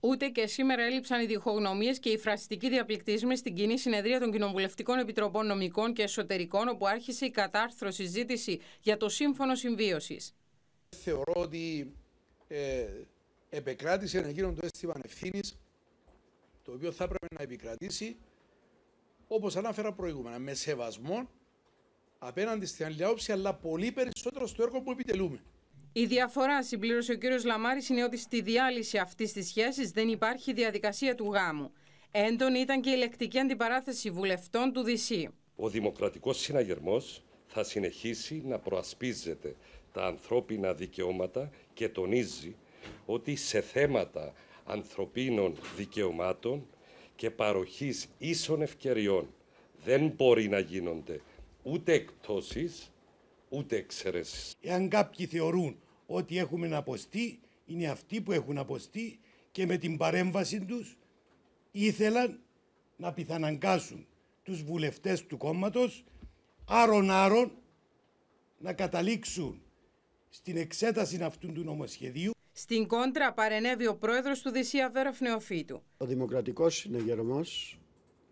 Ούτε και σήμερα έλειψαν οι διχογνωμίες και οι φραστικοί διαπληκτισμοί στην κοινή συνεδρία των Κοινοβουλευτικών Επιτροπών Νομικών και Εσωτερικών, όπου άρχισε η κατάρθρωση συζήτηση για το Σύμφωνο Συμβίωσης. Θεωρώ ότι ε, επεκράτησε ένα γύρο το αίσθημα ευθύνης, το οποίο θα έπρεπε να επικρατήσει, όπως ανάφερα προηγούμενα, με σεβασμό απέναντι στην άλλη αλλά πολύ περισσότερο στο έργο που επιτελούμε. Η διαφορά, συμπλήρωσε ο κύριος Λαμάρης, είναι ότι στη διάλυση αυτής της σχέσης δεν υπάρχει διαδικασία του γάμου. Έντονη ήταν και η λεκτική αντιπαράθεση βουλευτών του ΔΣΥ. Ο Δημοκρατικός Συναγερμός θα συνεχίσει να προασπίζεται τα ανθρώπινα δικαιώματα και τονίζει ότι σε θέματα ανθρωπίνων δικαιωμάτων και παροχής ίσων ευκαιριών δεν μπορεί να γίνονται ούτε εκτόσεις ούτε εξαιρέσεις. Εάν κάποιοι θεωρούν ότι έχουμε να αποστεί, είναι αυτοί που έχουν αποστεί και με την παρέμβαση τους ήθελαν να πιθαναγκάσουν τους βουλευτές του κόμματος άρον-άρον να καταλήξουν στην εξέταση αυτού του νομοσχεδίου. Στην κόντρα παρενέβη ο πρόεδρος του Δησία Βέροφ Νεοφύτου. Ο δημοκρατικός συνεγερμός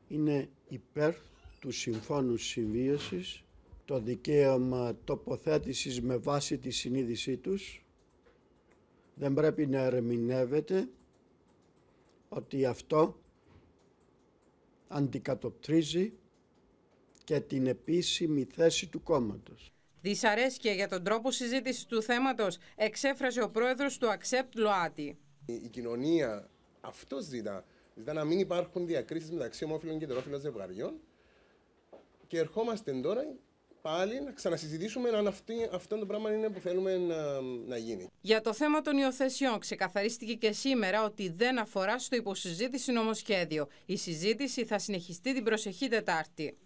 είναι υπέρ του συμφώνου συμβίωσης το δικαίωμα τοποθέτησης με βάση τη συνείδησή τους. Δεν πρέπει να ερμηνεύεται ότι αυτό αντικατοπτρίζει και την επίσημη θέση του κόμματος. Δυσαρέσκεια για τον τρόπο συζήτησης του θέματος εξέφρασε ο πρόεδρος του Αξέπτ ΛΟΑΤΗ. Η κοινωνία αυτός ζητά. Ζητά να μην υπάρχουν διακρίσεις μεταξύ ομόφυλων και τερόφυλων ζευγαριών και ερχόμαστε τώρα πάλι να ξανασυζητήσουμε αν αυτή, αυτό το πράγμα είναι που θέλουμε να, να γίνει. Για το θέμα των υιοθεσιών, ξεκαθαρίστηκε και σήμερα ότι δεν αφορά στο υποσυζήτηση νομοσχέδιο. Η συζήτηση θα συνεχιστεί την προσεχή Τετάρτη.